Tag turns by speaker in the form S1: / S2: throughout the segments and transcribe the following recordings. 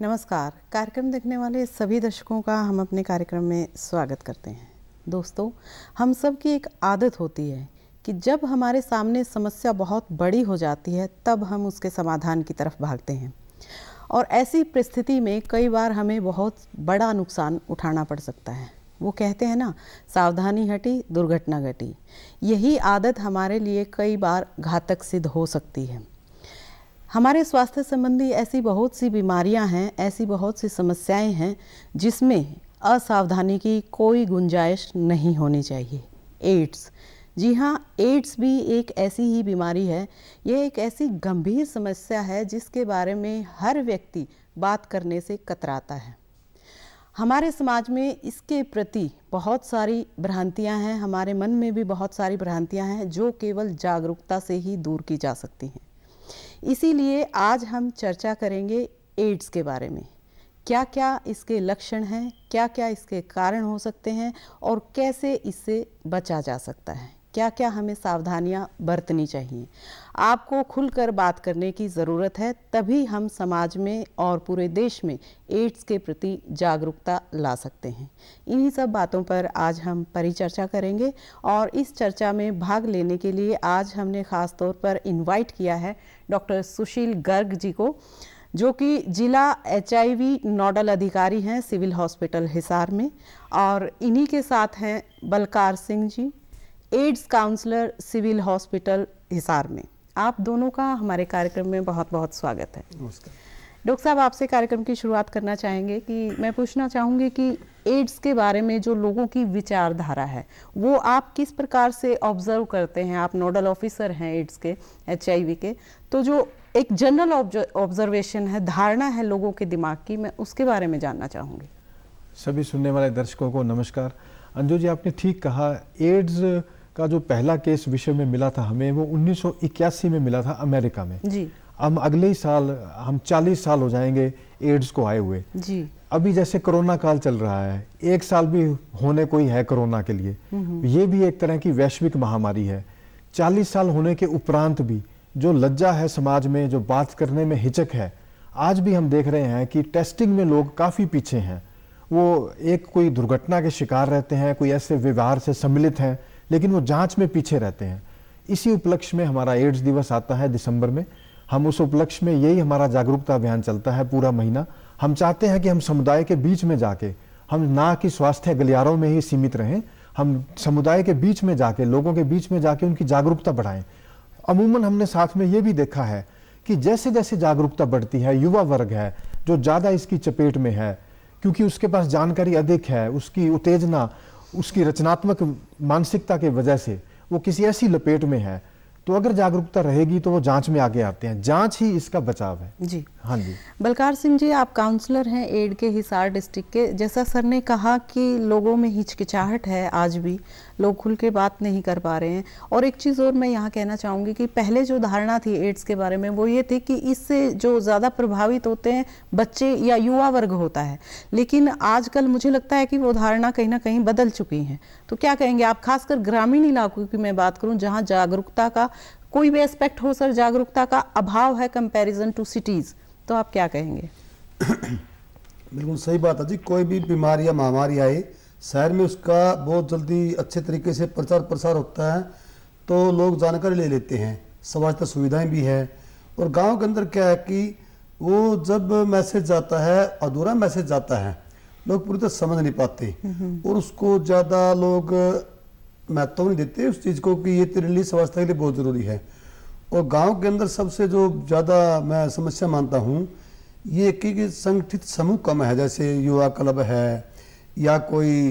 S1: नमस्कार कार्यक्रम देखने वाले सभी दर्शकों का हम अपने कार्यक्रम में स्वागत करते हैं दोस्तों हम सब की एक आदत होती है कि जब हमारे सामने समस्या बहुत बड़ी हो जाती है तब हम उसके समाधान की तरफ भागते हैं और ऐसी परिस्थिति में कई बार हमें बहुत बड़ा नुकसान उठाना पड़ सकता है वो कहते हैं ना सावधानी हटी दुर्घटना घटी यही आदत हमारे लिए कई बार घातक सिद्ध हो सकती है हमारे स्वास्थ्य संबंधी ऐसी बहुत सी बीमारियां हैं ऐसी बहुत सी समस्याएं हैं जिसमें असावधानी की कोई गुंजाइश नहीं होनी चाहिए एड्स जी हाँ एड्स भी एक ऐसी ही बीमारी है ये एक ऐसी गंभीर समस्या है जिसके बारे में हर व्यक्ति बात करने से कतराता है हमारे समाज में इसके प्रति बहुत सारी भ्रांतियां हैं हमारे मन में भी बहुत सारी भ्रांतियां हैं जो केवल जागरूकता से ही दूर की जा सकती हैं इसीलिए आज हम चर्चा करेंगे एड्स के बारे में क्या क्या इसके लक्षण हैं क्या क्या इसके कारण हो सकते हैं और कैसे इससे बचा जा सकता है क्या क्या हमें सावधानियाँ बरतनी चाहिए आपको खुलकर बात करने की ज़रूरत है तभी हम समाज में और पूरे देश में एड्स के प्रति जागरूकता ला सकते हैं इन्हीं सब बातों पर आज हम परिचर्चा करेंगे और इस चर्चा में भाग लेने के लिए आज हमने ख़ास तौर पर इनवाइट किया है डॉक्टर सुशील गर्ग जी को जो कि जिला एच नोडल अधिकारी हैं सिविल हॉस्पिटल हिसार में और इन्हीं के साथ हैं Balkar Singh ji AIDS counsellor civil hospital Hisar में आप दोनों का हमारे कार्यक्रम में बहुत बहुत स्वागत है डॉक्टर साहब आपसे कार्यक्रम की शुरुआत करना चाहेंगे कि मैं पूछना चाहूंगी कि एड्स के बारे में जो लोगों की विचारधारा है वो आप किस प्रकार से ऑब्जर्व करते हैं आप नोडल ऑफिसर हैं एड्स के एच के तो जो एक जनरल ऑब्जर्वेशन है धारणा है लोगों के दिमाग की मैं उसके बारे में जानना चाहूँगी
S2: सभी सुनने वाले दर्शकों को नमस्कार अंजू जी आपने ठीक कहा एड्स का जो पहला केस विश्व में मिला था हमें वो 1981 में मिला था अमेरिका में जी हम अगले ही साल हम 40 साल हो जाएंगे एड्स को आए हुए जी अभी जैसे कोरोना काल चल रहा है एक साल भी होने कोई है कोरोना के लिए हम्म, हम्म। ये भी एक तरह की वैश्विक महामारी है चालीस साल होने के उपरांत भी जो लज्जा है समाज में जो बात करने में हिचक है आज भी हम देख रहे हैं कि टेस्टिंग में लोग काफ़ी पीछे हैं वो एक कोई दुर्घटना के शिकार रहते हैं कोई ऐसे व्यवहार से सम्मिलित हैं लेकिन वो जांच में पीछे रहते हैं इसी उपलक्ष्य में हमारा एड्स दिवस आता है दिसंबर में हम उस उपलक्ष्य में यही हमारा जागरूकता अभियान चलता है पूरा महीना हम चाहते हैं कि हम समुदाय के बीच में जाके हम ना कि स्वास्थ्य गलियारों में ही सीमित रहें हम समुदाय के बीच में जाके लोगों के बीच में जाके उनकी जागरूकता बढ़ाएं अमूमन हमने साथ में ये भी देखा है कि जैसे जैसे जागरूकता बढ़ती है युवा वर्ग है जो ज़्यादा इसकी चपेट में है क्योंकि उसके पास जानकारी अधिक है उसकी उत्तेजना उसकी रचनात्मक मानसिकता के वजह से वो किसी ऐसी लपेट में है तो अगर जागरूकता रहेगी तो वो जांच में आगे आते हैं जांच ही इसका बचाव है जी हाँ जी
S1: बलकार सिंह जी आप काउंसलर हैं एड के हिसार डिस्ट्रिक्ट के जैसा सर ने कहा कि लोगों में हिचकिचाहट है आज भी लोग खुल के बात नहीं कर पा रहे हैं और एक चीज़ और मैं यहाँ कहना चाहूँगी कि पहले जो धारणा थी एड्स के बारे में वो ये थी कि इससे जो ज़्यादा प्रभावित होते हैं बच्चे या युवा वर्ग होता है लेकिन आजकल मुझे लगता है कि वो धारणा कहीं ना कहीं बदल चुकी है तो क्या कहेंगे आप खासकर ग्रामीण इलाकों की मैं बात करूँ जहाँ जागरूकता का कोई भी एस्पेक्ट हो सर जागरूकता का अभाव है कंपैरिजन टू सिटीज़ तो आप क्या कहेंगे
S3: बिल्कुल सही बात है जी कोई भी बीमारी या महामारी आए शहर में उसका बहुत जल्दी अच्छे तरीके से प्रचार प्रसार होता है तो लोग जानकारी ले लेते हैं स्वास्थ्य सुविधाएं भी है और गांव के अंदर क्या है कि वो जब मैसेज जाता है अधूरा मैसेज जाता है लोग पूरी तरह समझ नहीं पाते और उसको ज़्यादा लोग महत्व नहीं देते उस चीज़ को कि ये तेरे लिए स्वास्थ्य के लिए बहुत ज़रूरी है और गांव के अंदर सबसे जो ज़्यादा मैं समस्या मानता हूँ ये कि संगठित समूह कम है जैसे युवा क्लब है या कोई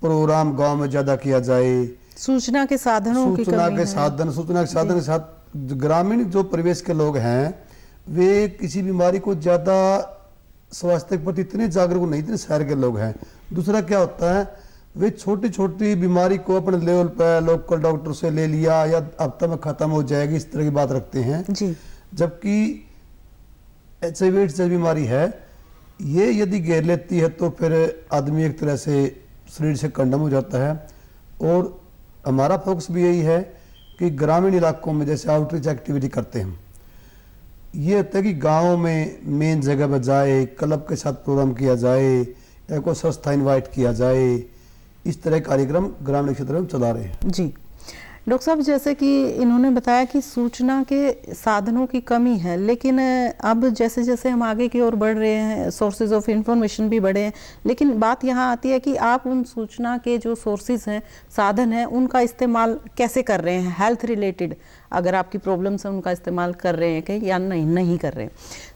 S3: प्रोग्राम गांव में ज़्यादा किया जाए
S1: सूचना के साधनों सूचना के
S3: साधन सूचना के साधन के साथ ग्रामीण जो प्रवेश के लोग हैं वे किसी बीमारी को ज़्यादा स्वास्थ्य के प्रति इतने जागरूक नहीं इतने शहर के लोग हैं दूसरा क्या होता है वे छोटी छोटी बीमारी को अपने लेवल पर लोकल डॉक्टर से ले लिया या हफ्ता में खत्म हो जाएगी इस तरह की बात रखते हैं जबकि एच आई बीमारी है ये यदि घेर लेती है तो फिर आदमी एक तरह से शरीर से कंडम हो जाता है और हमारा फोकस भी यही है कि ग्रामीण इलाकों में जैसे आउटरीच एक्टिविटी करते हैं ये होता है कि गाँव में मेन जगह पर जाए क्लब के साथ प्रोग्राम किया जाए या कोई संस्था इन्वाइट किया जाए इस तरह कार्यक्रम ग्रामीण क्षेत्र में चला रहे हैं जी
S1: डॉक्टर साहब जैसे कि इन्होंने बताया कि सूचना के साधनों की कमी है लेकिन अब जैसे जैसे हम आगे की ओर बढ़ रहे हैं सोर्सेज ऑफ इंफॉर्मेशन भी बढ़े हैं लेकिन बात यहाँ आती है कि आप उन सूचना के जो सोर्सेज हैं साधन हैं उनका इस्तेमाल कैसे कर रहे हैं हेल्थ रिलेटेड अगर आपकी प्रॉब्लम्स हैं उनका इस्तेमाल कर रहे हैं कहीं या नहीं नहीं कर रहे हैं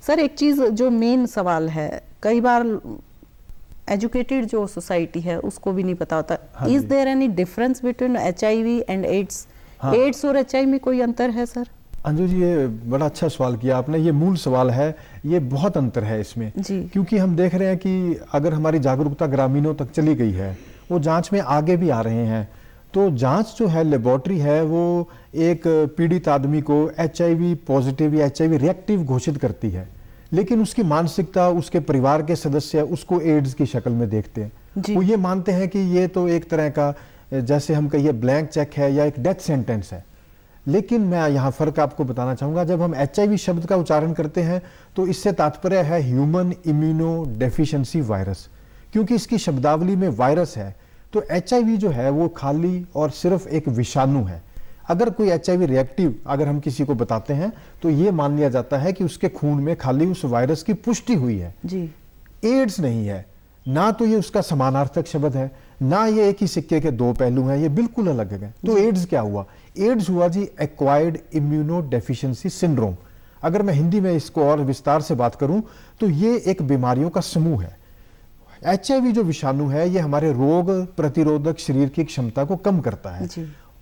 S1: सर एक चीज़ जो मेन सवाल है कई बार एजुकेटेड जो सोसाइटी है उसको भी नहीं पता होता is there any difference between H and AIDS AIDS और एच में कोई अंतर है सर
S2: अंजू जी ये बड़ा अच्छा सवाल किया आपने ये मूल सवाल है ये बहुत अंतर है इसमें क्योंकि हम देख रहे हैं कि अगर हमारी जागरूकता ग्रामीणों तक चली गई है वो जांच में आगे भी आ रहे हैं तो जांच जो है लेबोरेटरी है वो एक पीड़ित आदमी को एच पॉजिटिव या एच रिएक्टिव घोषित करती है लेकिन उसकी मानसिकता उसके परिवार के सदस्य उसको एड्स की शक्ल में देखते हैं वो ये मानते हैं कि ये तो एक तरह का जैसे हम कहिए ब्लैंक चेक है या एक डेथ सेंटेंस है लेकिन मैं यहाँ फ़र्क आपको बताना चाहूंगा जब हम एच शब्द का उच्चारण करते हैं तो इससे तात्पर्य है ह्यूमन इम्यूनो डेफिशिएंसी वायरस क्योंकि इसकी शब्दावली में वायरस है तो एच जो है वो खाली और सिर्फ एक विषाणु है अगर कोई एच रिएक्टिव अगर हम किसी को बताते हैं तो ये मान लिया जाता है कि उसके खून में खाली उस वायरस की पुष्टि हुई है जी एड्स नहीं है ना तो ये उसका समानार्थक शब्द है ना ये एक ही सिक्के के दो पहलू हैं ये बिल्कुल अलग है तो एड्स क्या हुआ एड्स हुआ जी एक्वायर्ड इम्यूनो डेफिशिएंसी सिंड्रोम अगर मैं हिंदी में इसको और विस्तार से बात करूं तो ये एक बीमारियों का समूह है एच जो विषाणु है ये हमारे रोग प्रतिरोधक शरीर की क्षमता को कम करता है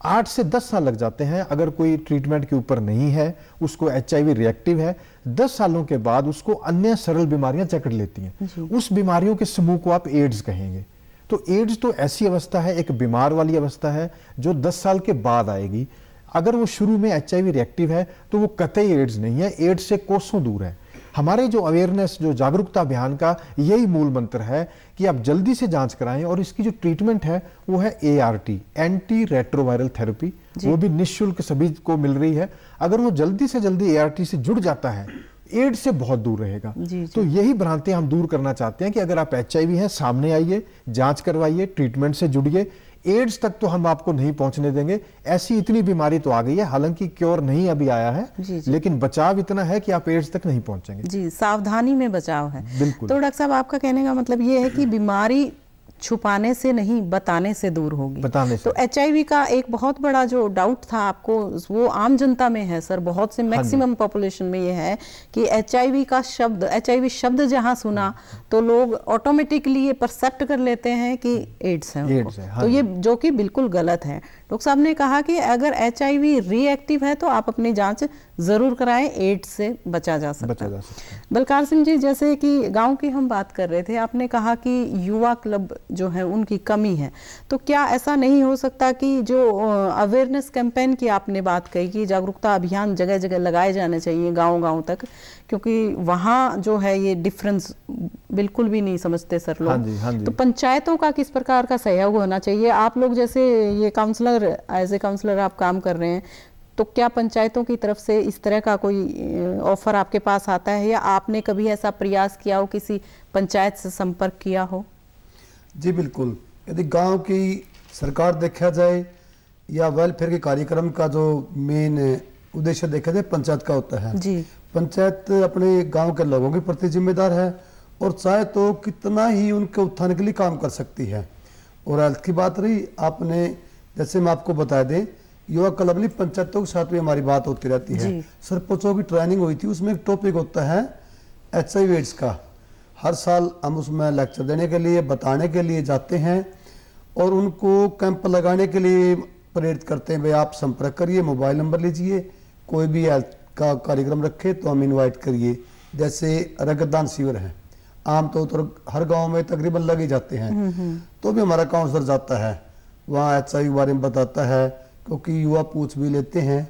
S2: आठ से दस साल लग जाते हैं अगर कोई ट्रीटमेंट के ऊपर नहीं है उसको एच रिएक्टिव है दस सालों के बाद उसको अन्य सरल बीमारियां जकड़ लेती हैं उस बीमारियों के समूह को आप एड्स कहेंगे तो एड्स तो ऐसी अवस्था है एक बीमार वाली अवस्था है जो दस साल के बाद आएगी अगर वो शुरू में एच रिएक्टिव है तो वो कतई एड्स नहीं है एड्स से कोसों दूर है हमारे जो अवेयरनेस जो जागरूकता अभियान का यही मूल मंत्र है कि आप जल्दी से जांच कराएं और इसकी जो ट्रीटमेंट है वो है A R T anti retroviral therapy वो भी निःशुल्क सभी को मिल रही है अगर वो जल्दी से जल्दी ए आर टी से जुड़ जाता है एड से बहुत दूर रहेगा जी, जी. तो यही भ्रांतियां हम दूर करना चाहते हैं कि अगर आप एच आई वी हैं सामने आइए जांच करवाइए ट्रीटमेंट से जुड़िए एड्स तक तो हम आपको नहीं पहुंचने देंगे ऐसी इतनी बीमारी तो आ गई है हालांकि क्योर नहीं अभी आया है जी, जी। लेकिन बचाव इतना है कि आप एड्स तक नहीं पहुंचेंगे
S1: जी सावधानी में बचाव है बिल्कुल तो डॉक्टर साहब आपका कहने का मतलब ये है कि बीमारी छुपाने से नहीं बताने से दूर होगी बताने से। तो एच का एक बहुत बड़ा जो डाउट था आपको वो आम जनता में है सर बहुत से मैक्सिमम हाँ पॉपुलेशन में ये है कि एच का शब्द एच शब्द जहाँ सुना हाँ। तो लोग ऑटोमेटिकली ये परसेप्ट कर लेते हैं कि एड्स है, एड्स है हाँ तो ये जो कि बिल्कुल गलत है डॉक्टर साहब ने कहा कि अगर एच आई वी रीएक्टिव है तो आप अपनी जांच ज़रूर कराएं एड्स से बचा जा सकता बचा जा सकता बलकार सिंह जी जैसे कि गांव की हम बात कर रहे थे आपने कहा कि युवा क्लब जो है उनकी कमी है तो क्या ऐसा नहीं हो सकता कि जो अवेयरनेस कैंपेन की आपने बात कही कि जागरूकता अभियान जगह जगह लगाए जाने चाहिए गाँव गाँव तक क्योंकि वहाँ जो है ये डिफरेंस बिल्कुल भी नहीं समझते सर लोग हाँ जी, हाँ जी। तो पंचायतों का किस प्रकार का सहयोग होना चाहिए आप लोग जैसे ये counsellor counsellor as a counsellor आप काम कर रहे हैं तो क्या पंचायतों की तरफ से इस तरह का कोई ऑफर आपके पास आता है या आपने कभी ऐसा प्रयास किया हो किसी पंचायत से संपर्क किया हो
S3: जी बिल्कुल यदि गांव की सरकार देखा जाए या वेलफेयर के कार्यक्रम का जो मेन उद्देश्य देखा जाए पंचायत का होता है जी पंचायत अपने गांव के लोगों के प्रति जिम्मेदार है और चाहे तो कितना ही उनके उत्थान के लिए काम कर सकती है और हेल्थ की बात रही आपने जैसे मैं आपको बता दें युवा क्लबली पंचायतों के साथ भी हमारी बात होती रहती है सरपंचों की ट्रेनिंग हुई थी उसमें एक टॉपिक होता है एच आई एड्स का हर साल हम उसमें लेक्चर देने के लिए बताने के लिए जाते हैं और उनको कैंप लगाने के लिए प्रेरित करते हैं भाई आप संपर्क करिए मोबाइल नंबर लीजिए कोई भी हेल्थ का कार्यक्रम रखे तो हम इनवाइट करिए जैसे रक्तदान शिविर है आमतौर तो पर हर गांव में तकरीबन लगे जाते हैं हम्म, हम्म। तो भी हमारा काउंसलर जाता है वहाँ एच आई बारे में बताता है क्योंकि युवा पूछ भी लेते हैं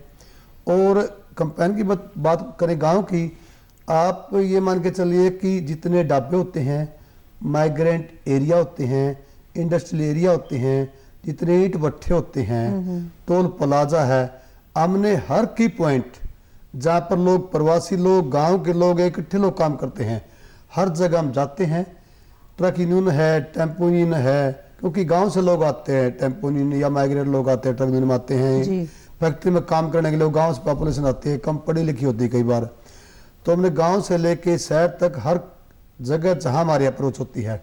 S3: और कंपेन की बात, बात करें गांव की आप ये मान के चलिए कि जितने ढाबे होते हैं माइग्रेंट एरिया होते हैं इंडस्ट्रियल एरिया होते हैं जितने ईट भट्ठे होते हैं हम्म, हम्म। टोल प्लाजा है हमने हर की पॉइंट जहाँ पर लोग प्रवासी लोग गांव के लोग इकट्ठे लोग काम करते हैं हर जगह हम जाते हैं ट्रक यूनियन है टेम्पो यूनियन है क्योंकि गांव से लोग आते हैं टेम्पो या माइग्रेट लोग आते हैं ट्रक आते हैं फैक्ट्री में काम करने के लिए गांव से पॉपुलेशन आती है कम पढ़ी लिखी होती है कई बार तो हमने गांव से लेके शहर तक हर जगह जहां हमारी अप्रोच होती है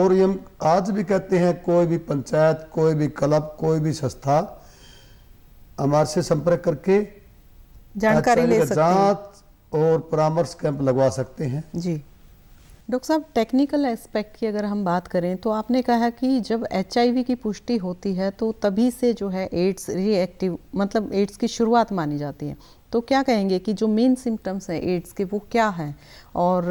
S3: और ये हम आज भी कहते हैं कोई भी पंचायत कोई भी क्लब कोई भी संस्था हमारे से संपर्क करके जानकारी ले सकते
S1: हैं
S3: और परामर्श कैंप लगवा सकते हैं जी
S1: डॉक्टर साहब टेक्निकल एस्पेक्ट की अगर हम बात करें तो आपने कहा कि जब एच की पुष्टि होती है तो तभी से जो है एड्स रिएक्टिव मतलब एड्स की शुरुआत मानी जाती है तो क्या कहेंगे कि जो मेन सिम्टम्स हैं एड्स के वो क्या हैं और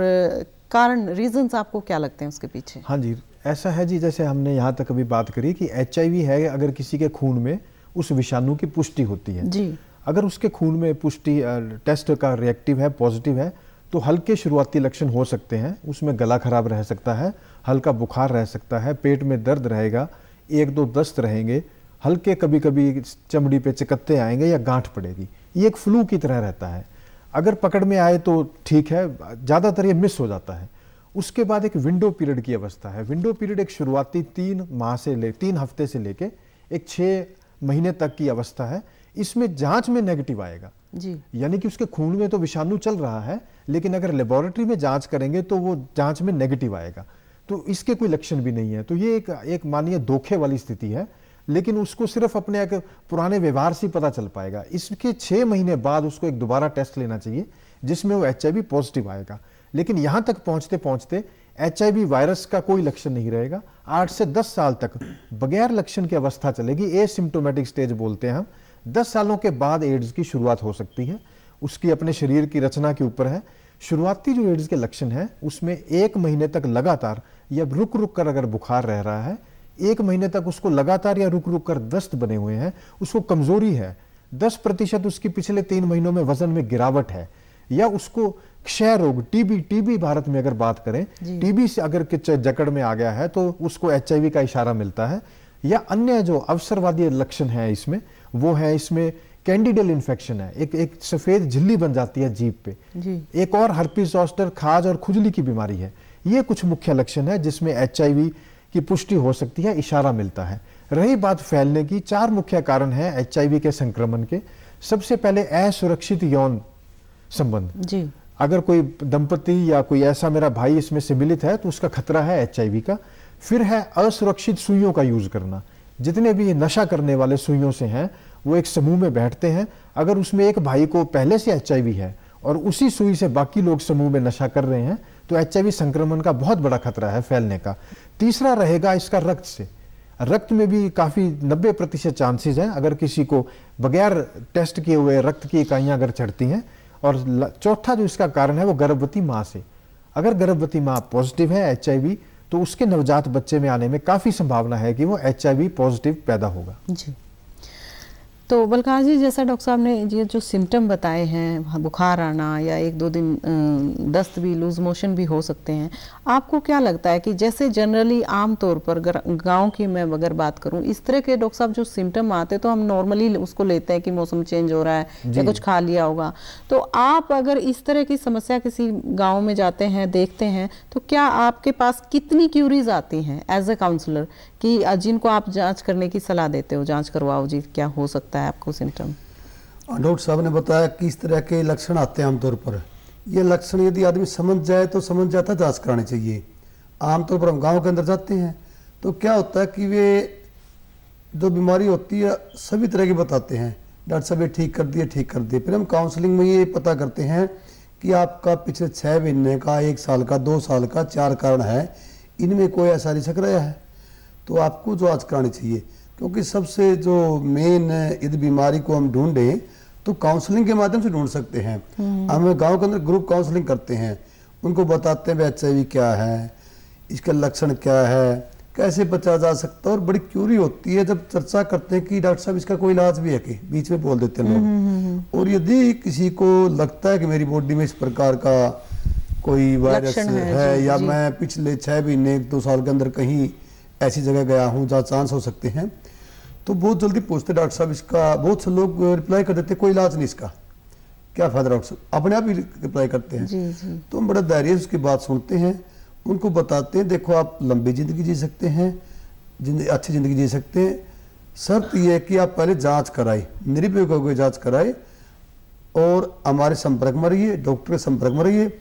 S1: कारण रीजंस आपको क्या लगते हैं उसके पीछे
S2: हाँ जी ऐसा है जी जैसे हमने यहाँ तक अभी बात करी कि एच है अगर किसी के खून में उस विषाणु की पुष्टि होती है जी अगर उसके खून में पुष्टि टेस्ट का रिएक्टिव है पॉजिटिव है तो हल्के शुरुआती लक्षण हो सकते हैं उसमें गला खराब रह सकता है हल्का बुखार रह सकता है पेट में दर्द रहेगा एक दो दस्त रहेंगे हल्के कभी कभी चमड़ी पे चिकत्ते आएंगे या गांठ पड़ेगी ये एक फ्लू की तरह रहता है अगर पकड़ में आए तो ठीक है ज़्यादातर ये मिस हो जाता है उसके बाद एक विंडो पीरियड की अवस्था है विंडो पीरियड एक शुरुआती तीन माह से ले तीन हफ्ते से लेके एक छः महीने तक की अवस्था है इसमें जांच में नेगेटिव आएगा
S1: यानी
S2: कि उसके खून में तो विषाणु चल रहा है लेकिन अगर लेबोरेटरी में जांच करेंगे तो वो जांच में नेगेटिव आएगा तो इसके कोई लक्षण भी नहीं है तो ये एक एक मानिए धोखे वाली स्थिति है लेकिन उसको सिर्फ अपने एक पुराने व्यवहार से पता चल पाएगा इसके छः महीने बाद उसको एक दोबारा टेस्ट लेना चाहिए जिसमें वो एच पॉजिटिव आएगा लेकिन यहाँ तक पहुँचते पहुँचते एच वायरस का कोई लक्षण नहीं रहेगा आठ से दस साल तक बगैर लक्षण की अवस्था चलेगी ए सिम्टोमेटिक स्टेज बोलते हैं हम दस सालों के बाद एड्स की शुरुआत हो सकती है उसकी अपने शरीर की रचना के ऊपर है शुरुआती जो एड्स के लक्षण हैं उसमें एक महीने तक लगातार या रुक रुक कर अगर बुखार रह रहा है एक महीने तक उसको लगातार या रुक रुक कर दस्त बने हुए हैं उसको कमजोरी है दस प्रतिशत उसकी पिछले तीन महीनों में वजन में गिरावट है या उसको क्षय रोग टीबी टीबी भारत में अगर बात करें टीबी से अगर जकड़ में आ गया है तो उसको एच का इशारा मिलता है या अन्य जो अवसरवादी लक्षण है इसमें वो है इसमें कैंडिडल इन्फेक्शन है एक एक सफ़ेद झिल्ली बन जाती है जीप पे जी। एक और हर्पीज ऑस्टर खाज और खुजली की बीमारी है ये कुछ मुख्य लक्षण है जिसमें एच की पुष्टि हो सकती है इशारा मिलता है रही बात फैलने की चार मुख्य कारण हैं एच के संक्रमण के सबसे पहले असुरक्षित यौन संबंध जी अगर कोई दंपति या कोई ऐसा मेरा भाई इसमें सम्मिलित है तो उसका खतरा है एच का फिर है असुरक्षित सुइयों का यूज करना जितने भी नशा करने वाले सुइयों से हैं वो एक समूह में बैठते हैं अगर उसमें एक भाई को पहले से एच है और उसी सुई से बाकी लोग समूह में नशा कर रहे हैं तो एच संक्रमण का बहुत बड़ा खतरा है फैलने का तीसरा रहेगा इसका रक्त से रक्त में भी काफ़ी 90 प्रतिशत चांसेज हैं अगर किसी को बगैर टेस्ट किए हुए रक्त की इकाइयाँ अगर चढ़ती हैं और चौथा जो इसका कारण है वो गर्भवती माँ से अगर गर्भवती माँ पॉजिटिव है एच तो उसके नवजात बच्चे में आने में काफ़ी संभावना है कि वो एच पॉजिटिव पैदा होगा जी
S1: तो बलकाजी जैसा डॉक्टर साहब ने ये जो सिम्टम बताए हैं हाँ, बुखार आना या एक दो दिन दस्त भी लूज मोशन भी हो सकते हैं आपको क्या लगता है कि जैसे जनरली आम तौर पर गांव की मैं अगर बात करूं इस तरह के डॉक्टर साहब जो सिम्टम आते हैं तो हम नॉर्मली उसको लेते हैं कि मौसम चेंज हो रहा है या कुछ खा लिया होगा तो आप अगर इस तरह की समस्या किसी गाँव में जाते हैं देखते हैं तो क्या आपके पास कितनी क्यूरीज आती हैं एज ए काउंसलर कि जिनको आप जांच करने की सलाह देते हो जांच करवाओ जी क्या हो सकता है आपको सिम्टम
S3: डॉक्टर साहब ने बताया किस तरह के लक्षण आते हैं आमतौर पर ये लक्षण यदि आदमी समझ जाए तो समझ जाता जांच करानी चाहिए आमतौर पर हम गाँव के अंदर जाते हैं तो क्या होता है कि वे जो बीमारी होती है सभी तरह की बताते हैं डॉक्टर साहब ये ठीक कर दिए ठीक कर दिए फिर हम काउंसलिंग में ये पता करते हैं कि आपका पिछले छः महीने का एक साल का दो साल का चार कारण है इनमें कोई नहीं सक रहा है तो आपको जो आज करानी चाहिए क्योंकि सबसे जो मेन यदि बीमारी को हम ढूंढें तो काउंसलिंग के माध्यम से ढूंढ सकते हैं हम हम्म। गांव के अंदर ग्रुप काउंसलिंग करते हैं उनको बताते हैं एच आई क्या है इसका लक्षण क्या है कैसे बचा जा सकता है और बड़ी क्यूरी होती है जब चर्चा करते हैं कि डॉक्टर साहब इसका कोई इलाज भी है कि बीच में बोल देते हैं लोग हम्म, हम्म, और यदि किसी को लगता है कि मेरी बॉडी में इस प्रकार का कोई वायरस है, है या मैं पिछले छह महीने दो साल के अंदर कहीं ऐसी जगह गया हूँ जहाँ चांस हो सकते हैं तो बहुत जल्दी पूछते डॉक्टर साहब इसका बहुत से लोग रिप्लाई कर देते कोई इलाज नहीं इसका क्या फ़ायदा डॉक्टर साहब अपने आप ही रिप्लाई करते हैं जी, जी। तो हम बड़ा धैर्य उसकी बात सुनते हैं उनको बताते हैं देखो आप लंबी ज़िंदगी जी सकते हैं जिंद, अच्छी ज़िंदगी जी सकते हैं शर्त यह है कि आप पहले जांच कराए निरुपयोगों की जांच कराए और हमारे संपर्क में रहिए डॉक्टर के संपर्क में रहिए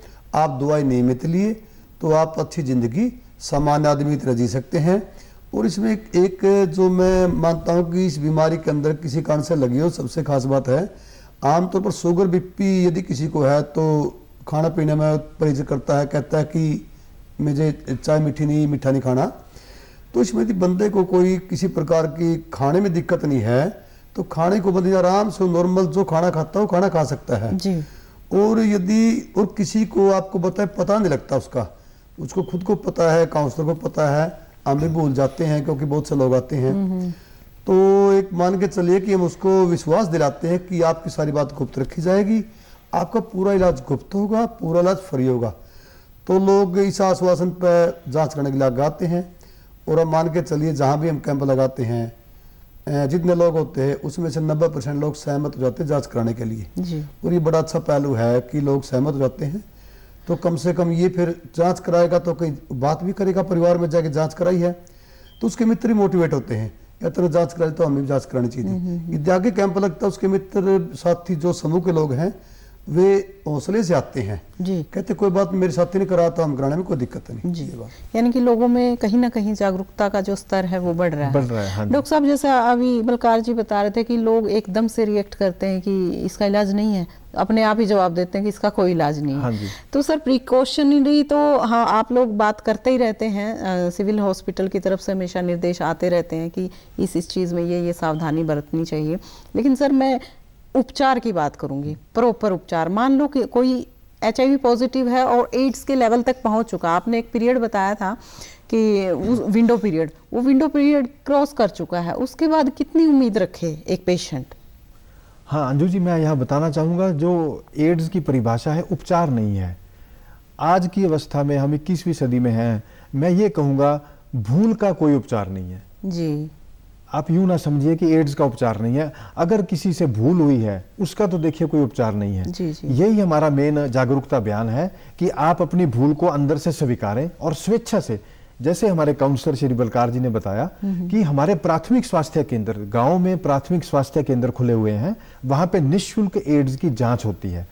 S3: आप दवाई नियमित लिए तो आप अच्छी ज़िंदगी सामान्य आदमी तरह जी सकते हैं और इसमें एक, एक जो मैं मानता हूँ कि इस बीमारी के अंदर किसी कारण से लगी हो सबसे खास बात है आमतौर पर शुगर बीपी यदि किसी को है तो खाना पीने में परहेज करता है कहता है कि मुझे चाय मीठी नहीं मीठा नहीं खाना तो इसमें यदि बंदे को कोई किसी प्रकार की खाने में दिक्कत नहीं है तो खाने को बंदे आराम से नॉर्मल जो खाना खाता है वो खाना खा सकता है जी। और यदि और किसी को आपको बताए पता नहीं लगता उसका उसको खुद को पता है काउंसलर को पता है हम भी भूल जाते हैं क्योंकि बहुत से लोग आते हैं हम्म, हम्म। तो एक मान के चलिए कि हम उसको विश्वास दिलाते हैं कि आपकी सारी बात गुप्त रखी जाएगी आपका पूरा इलाज गुप्त होगा पूरा इलाज फ्री होगा तो लोग इस आश्वासन पर जांच करने के लिए आते हैं और हम मान के चलिए जहाँ भी हम कैंप लगाते हैं जितने लोग होते हैं उसमें से 90 परसेंट लोग सहमत हो जाते हैं जाँच कराने के लिए और ये बड़ा अच्छा पहलू है कि लोग सहमत हो जाते हैं तो कम से कम ये फिर जांच कराएगा तो कहीं बात भी करेगा परिवार में जाके जांच कराई है तो उसके मित्र ही मोटिवेट होते हैं या तेरे जांच कराई तो हमें भी जांच करानी चाहिए यदि आगे कैंप लगता है उसके मित्र साथी जो समूह के लोग हैं वे हौसले से आते हैं जी कहते कोई बात मेरे साथी ने करा तो हम कराने में कोई दिक्कत नहीं
S1: जी बात यानी कि लोगों में कहीं ना कहीं जागरूकता का जो स्तर है वो बढ़ रहा है बढ़ रहा है हाँ डॉक्टर साहब जैसे अभी बलकार जी बता रहे थे कि लोग एकदम से रिएक्ट करते हैं कि इसका इलाज नहीं है अपने आप ही जवाब देते हैं कि इसका कोई इलाज नहीं है हाँ तो सर प्रिकॉशनरी तो हाँ आप लोग बात करते ही रहते हैं आ, सिविल हॉस्पिटल की तरफ से हमेशा निर्देश आते रहते हैं कि इस इस चीज़ में ये ये सावधानी बरतनी चाहिए लेकिन सर मैं उपचार की बात करूंगी प्रॉपर उपचार मान लो कि कोई एच पॉजिटिव है और एड्स के लेवल तक पहुंच चुका आपने एक पीरियड बताया था कि विंडो पीरियड वो विंडो पीरियड क्रॉस कर चुका है उसके बाद कितनी उम्मीद रखे एक पेशेंट
S2: हाँ अंजू जी मैं यहाँ बताना चाहूँगा जो एड्स की परिभाषा है उपचार नहीं है आज की अवस्था में हम इक्कीसवीं सदी में हैं मैं ये कहूँगा भूल का कोई उपचार नहीं है जी आप यूं ना समझिए कि एड्स का उपचार नहीं है अगर किसी से भूल हुई है उसका तो देखिए कोई उपचार नहीं है यही हमारा मेन जागरूकता बयान है कि आप अपनी भूल को अंदर से स्वीकारें और स्वेच्छा से जैसे हमारे काउंसलर श्री बलकार जी ने बताया हम्म, हम्म। कि हमारे प्राथमिक स्वास्थ्य केंद्र गाँव में प्राथमिक स्वास्थ्य केंद्र खुले हुए हैं वहाँ पे निःशुल्क एड्स की जाँच होती है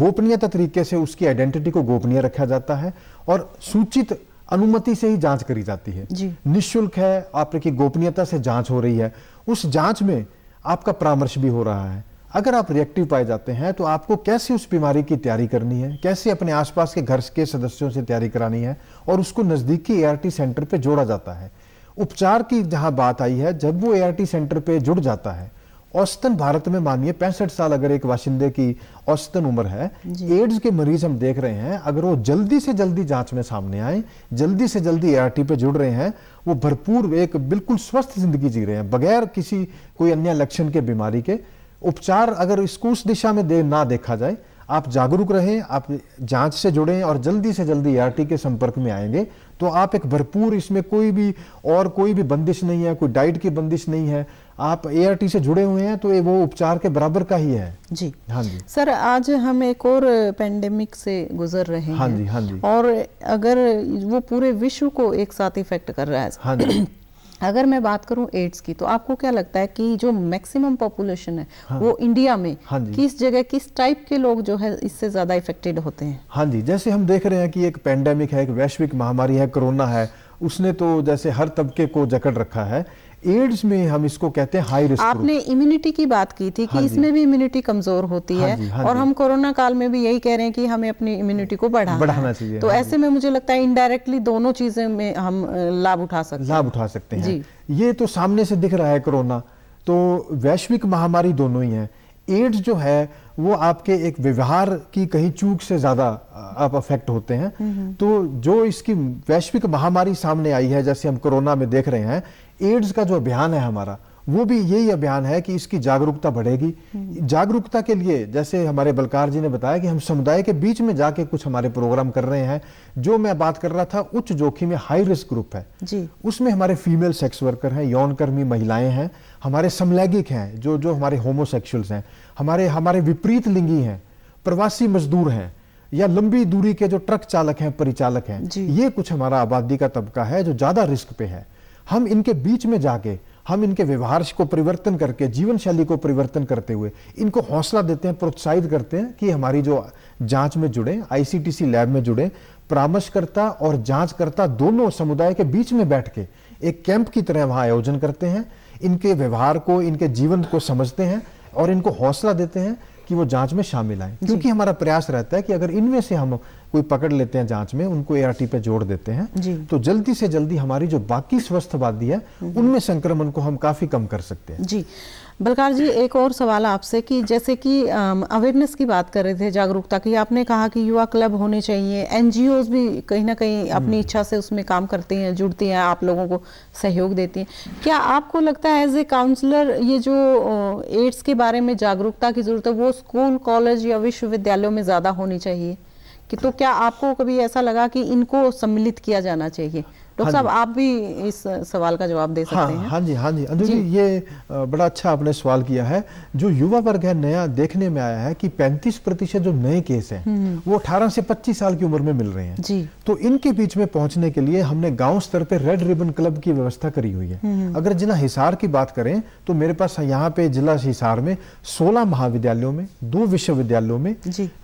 S2: गोपनीयता तरीके से उसकी आइडेंटिटी को गोपनीय रखा जाता है और सूचित अनुमति से ही जांच करी जाती है निशुल्क है आपकी गोपनीयता से जांच हो रही है उस जांच में आपका परामर्श भी हो रहा है अगर आप रिएक्टिव पाए जाते हैं तो आपको कैसे उस बीमारी की तैयारी करनी है कैसे अपने आसपास के घर के सदस्यों से तैयारी करानी है और उसको नज़दीकी ए सेंटर पर जोड़ा जाता है उपचार की जहां बात आई है जब वो ए सेंटर पर जुड़ जाता है औसतन भारत में मानिए पैंसठ साल अगर एक वाशिंदे की औसतन उम्र है एड्स के मरीज हम देख रहे हैं अगर वो जल्दी से जल्दी जांच में सामने आए जल्दी से जल्दी ए पे जुड़ रहे हैं वो भरपूर एक बिल्कुल स्वस्थ जिंदगी जी रहे हैं बगैर किसी कोई अन्य लक्षण के बीमारी के उपचार अगर इसको उस दिशा में दे ना देखा जाए आप जागरूक रहें आप जांच से जुड़ें और जल्दी से जल्दी ए के संपर्क में आएंगे तो आप एक भरपूर इसमें कोई भी और कोई भी बंदिश नहीं है कोई डाइट की बंदिश नहीं है आप ए से जुड़े हुए हैं तो ये वो उपचार के बराबर का ही है जी
S1: हाँ जी सर आज हम एक और पेंडेमिक से गुजर रहे हैं हाँ जी हाँ जी और अगर वो पूरे विश्व को एक साथ इफेक्ट कर रहा है हाँ जी अगर मैं बात करूं एड्स की तो आपको क्या लगता है कि जो मैक्सिमम पॉपुलेशन है हाँ, वो इंडिया में हाँ किस जगह किस टाइप के लोग जो है इससे ज्यादा इफेक्टेड होते हैं
S2: हाँ जी जैसे हम देख रहे हैं कि एक पेंडेमिक है एक वैश्विक महामारी है कोरोना है उसने तो जैसे हर तबके को जकड़ रखा है एड्स में हम इसको कहते हैं हाई रिस्क आपने
S1: इम्यूनिटी की बात की थी कि हाँ इसमें भी इम्यूनिटी कमजोर होती हाँ है हाँ और हम कोरोना काल में भी यही कह रहे हैं कि हमें अपनी इम्यूनिटी को बढ़ाना बढ़ाना चाहिए तो हाँ ऐसे में मुझे लगता है इनडायरेक्टली दोनों चीजें में हम लाभ उठा सकते
S2: लाभ उठा सकते हैं ये तो सामने से दिख रहा है कोरोना तो वैश्विक महामारी दोनों ही है एड्स जो है वो आपके एक व्यवहार की कहीं चूक से ज़्यादा आप अफेक्ट होते हैं हम्म, हम्म। तो जो इसकी वैश्विक महामारी सामने आई है जैसे हम कोरोना में देख रहे हैं एड्स का जो अभियान है हमारा वो भी यही अभियान है कि इसकी जागरूकता बढ़ेगी हम्म। जागरूकता के लिए जैसे हमारे बलकार जी ने बताया कि हम समुदाय के बीच में जाके कुछ हमारे प्रोग्राम कर रहे हैं जो मैं बात कर रहा था उच्च जोखिम में हाई रिस्क ग्रुप है जी। उसमें हमारे फीमेल सेक्स वर्कर हैं कर्मी महिलाएं हैं हमारे समलैंगिक हैं जो जो हमारे होमोसेक्सुअल्स हैं हमारे हमारे विपरीत लिंगी हैं प्रवासी मजदूर हैं या लंबी दूरी के जो ट्रक चालक हैं परिचालक हैं ये कुछ हमारा आबादी का तबका है जो ज्यादा रिस्क पे है हम इनके बीच में जाके हम इनके व्यवहार को परिवर्तन करके जीवन शैली को परिवर्तन करते हुए इनको हौसला देते हैं प्रोत्साहित करते हैं कि हमारी जो जांच में जुड़े आईसीटीसी लैब में जुड़े परामर्शकर्ता और जांचकर्ता दोनों समुदाय के बीच में बैठ के एक कैंप की तरह वहां आयोजन करते हैं इनके व्यवहार को इनके जीवन को समझते हैं और इनको हौसला देते हैं कि वो जांच में शामिल आए क्योंकि हमारा प्रयास रहता है कि अगर इनमें से हम कोई पकड़ लेते हैं जांच में उनको एआरटी पे जोड़ देते हैं तो जल्दी से जल्दी हमारी जो बाकी स्वस्थ वादी है उनमें संक्रमण को हम काफी कम कर
S1: सकते हैं जी बलकार जी एक और सवाल आपसे कि जैसे कि अवेयरनेस की बात कर रहे थे जागरूकता की आपने कहा कि युवा क्लब होने चाहिए एनजीओ भी कहीं ना कहीं अपनी हम्म। इच्छा से उसमें काम करती हैं जुड़ती हैं आप लोगों को सहयोग देती हैं क्या आपको लगता है एज ए काउंसलर ये जो एड्स के बारे में जागरूकता की जरूरत है वो स्कूल कॉलेज या विश्वविद्यालयों में ज़्यादा होनी चाहिए कि तो क्या आपको कभी ऐसा लगा कि इनको सम्मिलित किया जाना चाहिए हाँ डॉक्टर साहब आप भी इस सवाल का जवाब दे सकते हाँ, हैं हाँ
S2: जी हाँ जी अंजू जी ये बड़ा अच्छा आपने सवाल किया है जो युवा वर्ग है नया देखने में आया है कि 35 प्रतिशत जो नए केस हैं हम्म। वो 18 से 25 साल की उम्र में मिल रहे हैं जी तो इनके बीच में पहुंचने के लिए हमने गांव स्तर पे रेड रिबन क्लब की व्यवस्था करी हुई है हम्म। अगर जिला हिसार की बात करें तो मेरे पास यहाँ पे जिला हिसार में सोलह महाविद्यालयों में दो विश्वविद्यालयों में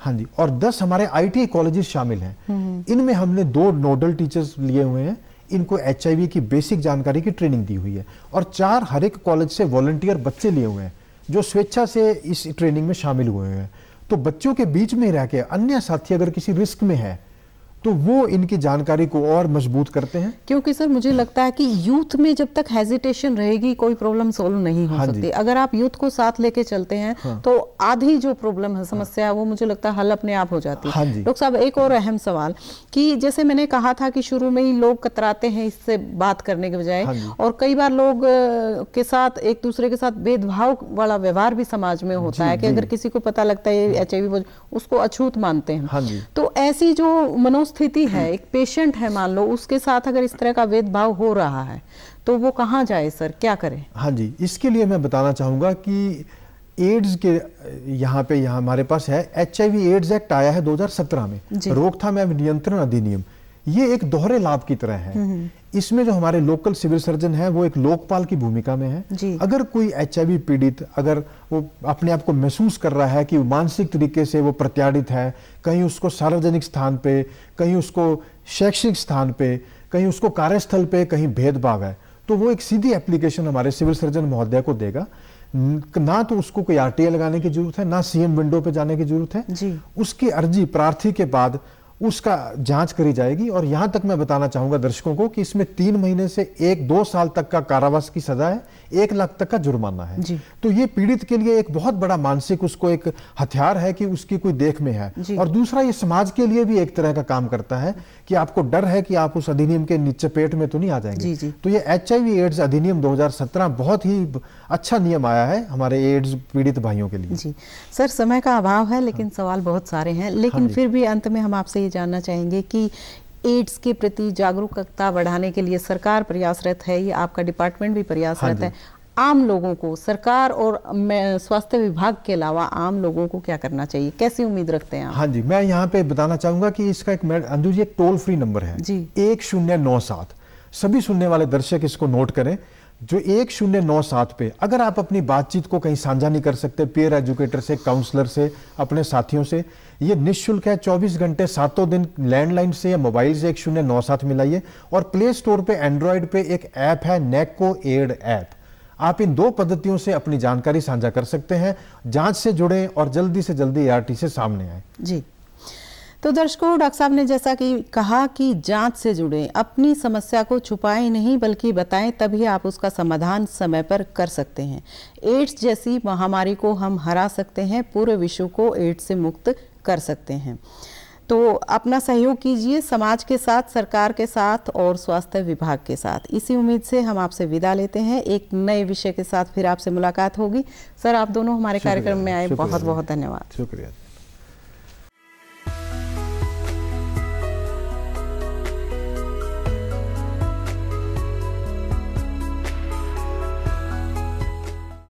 S2: हाँ जी और दस हमारे आई टी कॉलेजेस शामिल है हम्म। इनमें हमने दो नोडल टीचर्स लिए हुए हैं इनको एच की बेसिक जानकारी की ट्रेनिंग दी हुई है और चार हर एक कॉलेज से वॉलंटियर बच्चे लिए हुए हैं जो स्वेच्छा से इस ट्रेनिंग में शामिल हुए हैं तो बच्चों के बीच में रह के अन्य साथी अगर किसी रिस्क में है तो वो इनकी जानकारी को और मजबूत करते हैं
S1: क्योंकि सर मुझे लगता है कि यूथ में जब तक हेजिटेशन रहेगी कोई प्रॉब्लम सोल्व नहीं हो हाँ सकती अगर आप यूथ को साथ लेके चलते हैं हाँ। तो आधी जो प्रॉब्लम है समस्या है वो मुझे लगता है हल अपने आप हो जाती है हाँ डॉक्टर साहब एक और अहम सवाल कि जैसे मैंने कहा था कि शुरू में ही लोग कतराते हैं इससे बात करने के बजाय हाँ और कई बार लोग के साथ एक दूसरे के साथ भेदभाव वाला व्यवहार भी समाज में होता है कि अगर किसी को पता लगता है एच हाँ। उसको अछूत मानते हैं हाँ तो ऐसी जो मनोज स्थिति है हम्म। एक पेशेंट है मान लो उसके साथ अगर इस तरह का भेदभाव हो रहा है तो वो कहाँ जाए सर क्या करे
S2: हाँ जी इसके लिए मैं बताना चाहूंगा कि एड्स के यहाँ पे यहाँ हमारे पास है एच एड्स एक्ट आया है 2017 में रोकथाम एवं नियंत्रण अधिनियम ये एक दोहरे लाभ की तरह है इसमें जो हमारे लोकल सिविल सर्जन है वो एक लोकपाल की भूमिका में है अगर कोई एच पीड़ित अगर वो अपने आप को महसूस कर रहा है कि मानसिक तरीके से वो प्रत्याड़ित है कहीं उसको सार्वजनिक स्थान पे कहीं उसको शैक्षिक स्थान पे कहीं उसको कार्यस्थल पे कहीं भेदभाव है तो वो एक सीधी एप्लीकेशन हमारे सिविल सर्जन महोदय को देगा ना तो उसको कोई आर लगाने की जरूरत है ना सीएम विंडो पे जाने की जरूरत है उसकी अर्जी प्रार्थी के बाद उसका जांच करी जाएगी और यहां तक मैं बताना चाहूंगा दर्शकों को कि इसमें तीन महीने से एक दो साल तक का कारावास की सजा है एक लाख तक का जुर्माना है तो ये पीड़ित के लिए एक बहुत बड़ा मानसिक उसको एक हथियार है कि उसकी कोई देख में है और दूसरा ये समाज के लिए भी एक तरह का काम करता है कि आपको डर है कि आप उस अधिनियम के नीचे पेट में तो नहीं आ जाएंगे तो ये एच एड्स अधिनियम दो बहुत ही अच्छा नियम आया है हमारे एड्स पीड़ित भाइयों के लिए जी
S1: सर समय का अभाव है लेकिन हाँ। सवाल बहुत सारे हैं लेकिन हाँ फिर भी अंत में हम आपसे ये जानना चाहेंगे कि एड्स के प्रति जागरूकता बढ़ाने के लिए सरकार प्रयासरत है या आपका डिपार्टमेंट भी प्रयासरत हाँ है आम लोगों को सरकार और स्वास्थ्य विभाग के अलावा आम लोगों को क्या करना चाहिए कैसी उम्मीद रखते हैं आप?
S2: हाँ जी मैं यहाँ पे बताना चाहूंगा कि इसका एक अंजू जी एक टोल फ्री नंबर है जी एक शून्य नौ सात सभी सुनने वाले दर्शक इसको नोट करें जो एक शून्य नौ सात पे अगर आप अपनी बातचीत को कहीं साझा नहीं कर सकते पेयर एजुकेटर से काउंसलर से अपने साथियों से ये निःशुल्क है 24 घंटे सातों दिन लैंडलाइन से या मोबाइल से एक शून्य नौ सात मिलाइए और प्ले स्टोर पे एंड्रॉयड पे एक ऐप है नेको एड ऐप आप इन दो पद्धतियों से अपनी जानकारी साझा कर सकते हैं जांच से जुड़े और जल्दी से जल्दी एआरटी से सामने
S1: आए जी तो दर्शकों डॉक्टर साहब ने जैसा कि कहा कि जांच से जुड़े अपनी समस्या को छुपाएं नहीं बल्कि बताएं तभी आप उसका समाधान समय पर कर सकते हैं एड्स जैसी महामारी को हम हरा सकते हैं पूरे विश्व को एड्स से मुक्त कर सकते हैं तो अपना सहयोग कीजिए समाज के साथ सरकार के साथ और स्वास्थ्य विभाग के साथ इसी उम्मीद से हम आपसे विदा लेते हैं एक नए विषय के साथ फिर आपसे मुलाकात होगी सर आप दोनों हमारे कार्यक्रम में आए बहुत बहुत धन्यवाद शुक्रिया